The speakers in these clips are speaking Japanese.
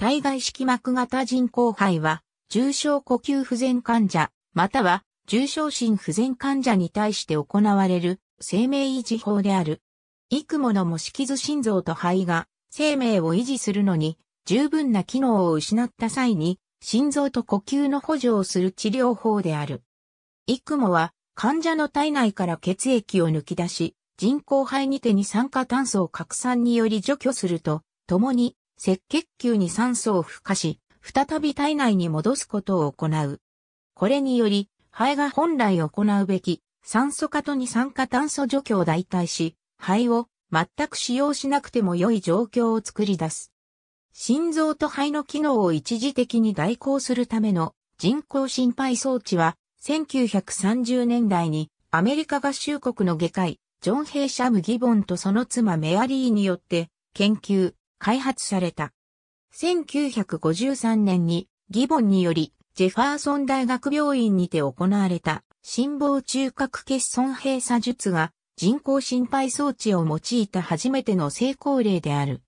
体外式膜型人工肺は、重症呼吸不全患者、または重症心不全患者に対して行われる生命維持法である。いくもの模式図心臓と肺が生命を維持するのに十分な機能を失った際に心臓と呼吸の補助をする治療法である。いくもは患者の体内から血液を抜き出し人工肺にて二酸化炭素を拡散により除去すると、共に赤血球に酸素を付加し、再び体内に戻すことを行う。これにより、肺が本来行うべき酸素化と二酸化炭素除去を代替し、肺を全く使用しなくても良い状況を作り出す。心臓と肺の機能を一時的に代行するための人工心肺装置は、1930年代にアメリカ合衆国の外科医、ジョン・ヘイシャム・ギボンとその妻メアリーによって研究、開発された。1953年にギボンによりジェファーソン大学病院にて行われた心房中核欠損閉鎖術が人工心肺装置を用いた初めての成功例である。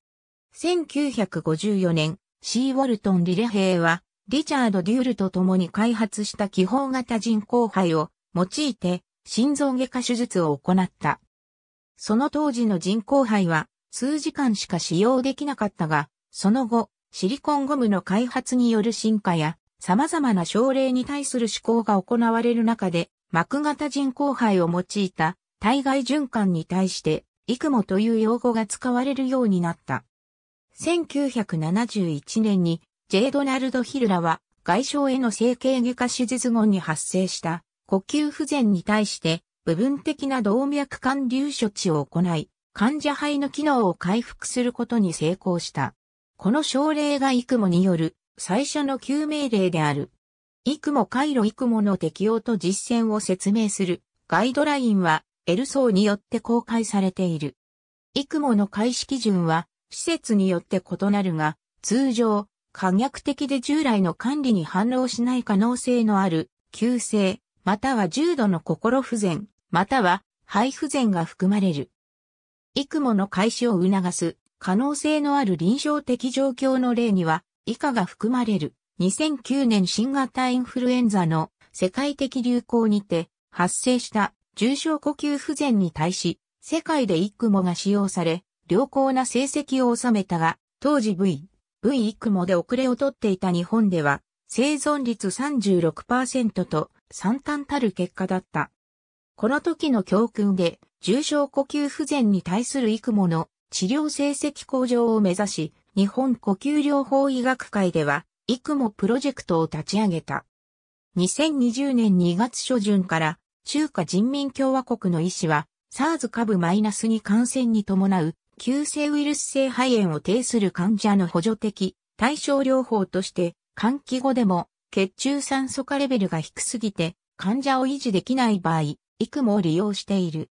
1954年、シー・ウォルトン・リレヘイは、リチャード・デュールと共に開発した気泡型人工肺を用いて心臓外科手術を行った。その当時の人工肺は数時間しか使用できなかったが、その後、シリコンゴムの開発による進化や、様々な症例に対する思考が行われる中で、膜型人工肺を用いた体外循環に対して、イクモという用語が使われるようになった。1971年に、ジェイ・ドナルド・ヒルラは、外傷への整形外科手術後に発生した呼吸不全に対して部分的な動脈管流処置を行い、患者肺の機能を回復することに成功した。この症例がイクモによる最初の救命例である。イクモ回路イクモの適用と実践を説明するガイドラインはエルソーによって公開されている。イクモの開始基準は施設によって異なるが、通常、可逆的で従来の管理に反応しない可能性のある、急性、または重度の心不全、または肺不全が含まれる。育毛の開始を促す可能性のある臨床的状況の例には以下が含まれる2009年新型インフルエンザの世界的流行にて発生した重症呼吸不全に対し世界で育モが使用され良好な成績を収めたが当時 V、V 育モで遅れをとっていた日本では生存率36%と惨憺たる結果だった。この時の教訓で、重症呼吸不全に対する幾もの治療成績向上を目指し、日本呼吸療法医学会では、幾もプロジェクトを立ち上げた。2020年2月初旬から、中華人民共和国の医師は、SARS 株マイナスに感染に伴う、急性ウイルス性肺炎を呈する患者の補助的、対症療法として、換気後でも、血中酸素化レベルが低すぎて、患者を維持できない場合、くも利用している。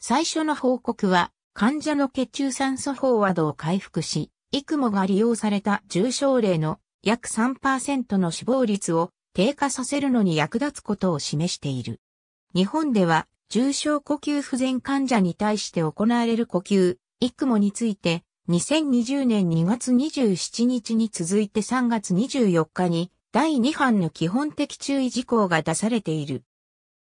最初の報告は、患者の血中酸素飽和度を回復し、くもが利用された重症例の約3%の死亡率を低下させるのに役立つことを示している。日本では、重症呼吸不全患者に対して行われる呼吸、くもについて、2020年2月27日に続いて3月24日に第2版の基本的注意事項が出されている。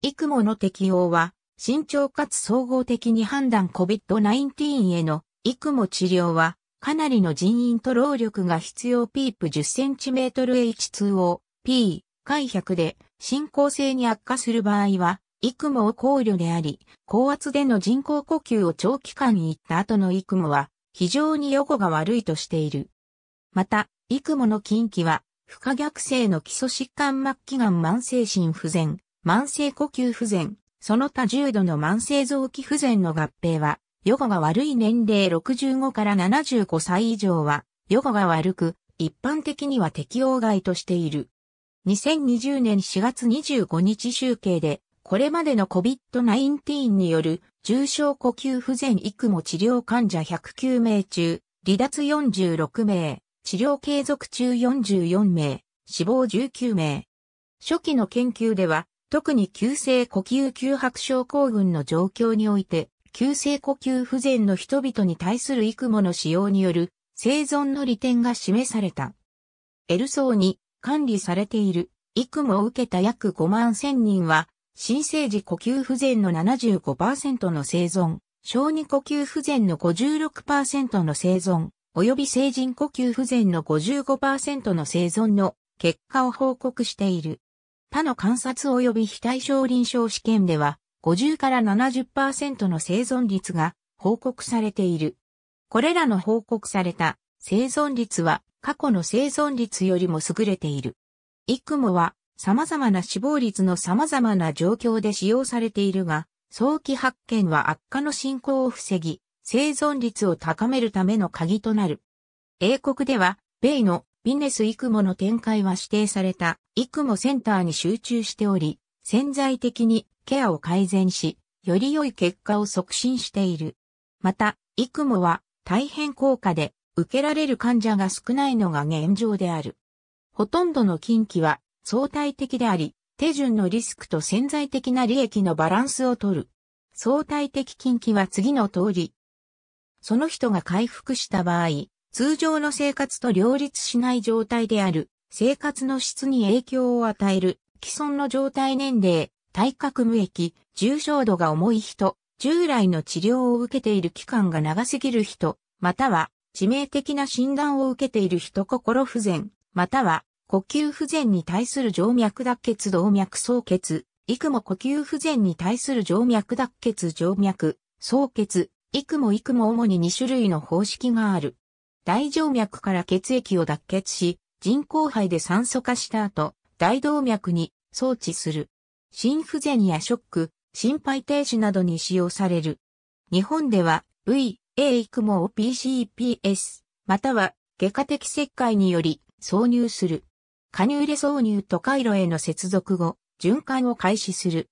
いくもの適用は、慎重かつ総合的に判断 COVID-19 へのいくも治療は、かなりの人員と労力が必要ピープ 10cmH2O、P、解100で、進行性に悪化する場合は、イクモを考慮であり、高圧での人工呼吸を長期間に行った後のイクモは、非常に予後が悪いとしている。また、イクモの近畿は、不可逆性の基礎疾患末期がん慢性心不全、慢性呼吸不全、その他重度の慢性臓器不全の合併は、予後が悪い年齢65から75歳以上は、予後が悪く、一般的には適用外としている。2020年4月25日集計で、これまでの COVID-19 による重症呼吸不全育も治療患者109名中、離脱46名、治療継続中44名、死亡19名。初期の研究では、特に急性呼吸急迫症候群の状況において、急性呼吸不全の人々に対する育母の使用による生存の利点が示された。エルソーに管理されている育母を受けた約5万1000人は、新生児呼吸不全の75%の生存、小児呼吸不全の56%の生存、及び成人呼吸不全の55%の生存の結果を報告している。他の観察及び非対症臨床試験では、50から70%の生存率が報告されている。これらの報告された生存率は過去の生存率よりも優れている。イクモは様々な死亡率の様々な状況で使用されているが、早期発見は悪化の進行を防ぎ、生存率を高めるための鍵となる。英国では、米のビネス・イクモの展開は指定された、イクモセンターに集中しており、潜在的にケアを改善し、より良い結果を促進している。また、イクモは大変高価で、受けられる患者が少ないのが現状である。ほとんどの近畿は相対的であり、手順のリスクと潜在的な利益のバランスをとる。相対的近畿は次の通り。その人が回復した場合、通常の生活と両立しない状態である、生活の質に影響を与える、既存の状態年齢、体格無益、重症度が重い人、従来の治療を受けている期間が長すぎる人、または致命的な診断を受けている人心不全、または呼吸不全に対する静脈脱血動脈総血、くも呼吸不全に対する静脈脱血静脈、総血、くもくも主に2種類の方式がある。大静脈から血液を脱血し、人工肺で酸素化した後、大動脈に装置する。心不全やショック、心肺停止などに使用される。日本では、V、A 育毛 PCPS、または、外科的切開により挿入する。加入レ挿入と回路への接続後、循環を開始する。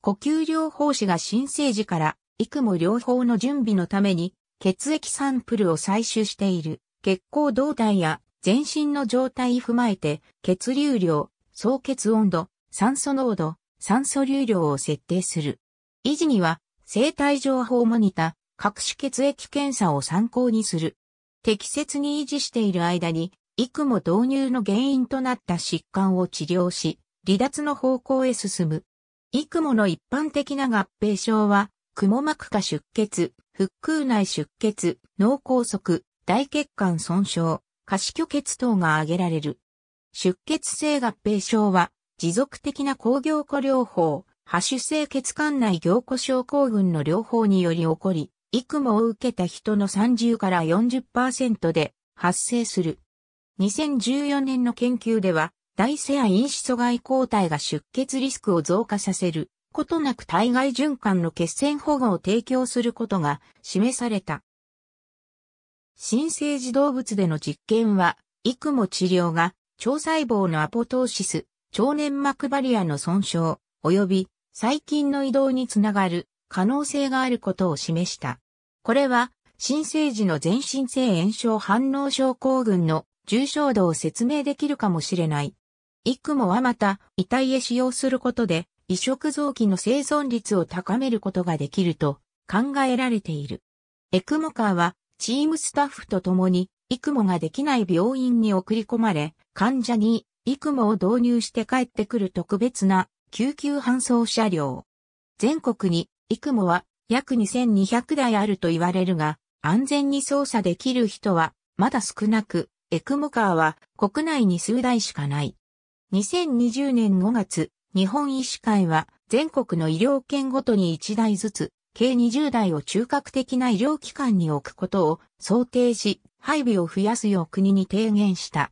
呼吸療法士が新生児から、育毛療法の準備のために、血液サンプルを採取している、血行動態や全身の状態踏まえて、血流量、総血温度、酸素濃度、酸素流量を設定する。維持には、生体情報モニタ、ー、各種血液検査を参考にする。適切に維持している間に、育も導入の原因となった疾患を治療し、離脱の方向へ進む。育もの一般的な合併症は、くも膜下出血、腹腔内出血、脳梗塞、大血管損傷、下視虚血等が挙げられる。出血性合併症は、持続的な抗凝固療法、破種性血管内凝固症候群の療法により起こり、育毛を受けた人の30から40%で発生する。2014年の研究では、大セア因子阻害抗体が出血リスクを増加させることなく体外循環の血栓保護を提供することが示された。新生児動物での実験は、育も治療が、腸細胞のアポトーシス、腸粘膜バリアの損傷、及び細菌の移動につながる可能性があることを示した。これは、新生児の全身性炎症反応症候群の重症度を説明できるかもしれない。イクモはまた、遺体へ使用することで、移植臓器の生存率を高めることができると考えられている。エクモカーはチームスタッフと共に、イクモができない病院に送り込まれ、患者にイクモを導入して帰ってくる特別な救急搬送車両。全国にイクモは約2200台あると言われるが、安全に操作できる人はまだ少なく、エクモカーは国内に数台しかない。2020年5月、日本医師会は全国の医療圏ごとに1台ずつ、計20台を中核的な医療機関に置くことを想定し、配備を増やすよう国に提言した。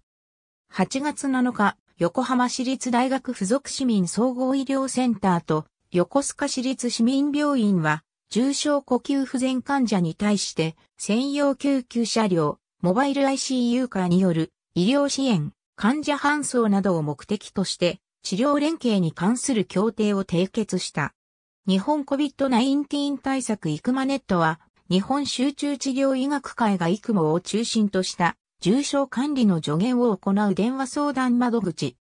8月7日、横浜市立大学附属市民総合医療センターと横須賀市立市民病院は、重症呼吸不全患者に対して専用救急車両、モバイル ICU カーによる医療支援、患者搬送などを目的として治療連携に関する協定を締結した。日本 COVID-19 対策イクマネットは、日本集中治療医学会がイクモを中心とした重症管理の助言を行う電話相談窓口。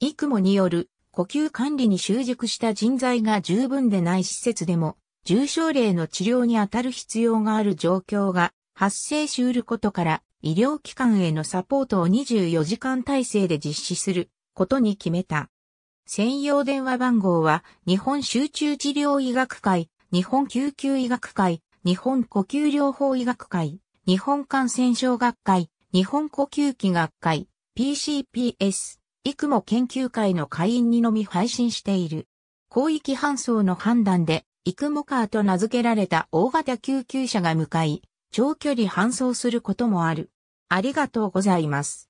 イクモによる呼吸管理に習熟した人材が十分でない施設でも、重症例の治療に当たる必要がある状況が発生しうることから、医療機関へのサポートを24時間体制で実施することに決めた。専用電話番号は、日本集中治療医学会、日本救急医学会、日本呼吸療法医学会、日本感染症学会、日本呼吸器学会、PCPS、イクモ研究会の会員にのみ配信している。広域搬送の判断で、イクモカーと名付けられた大型救急車が向かい、長距離搬送することもある。ありがとうございます。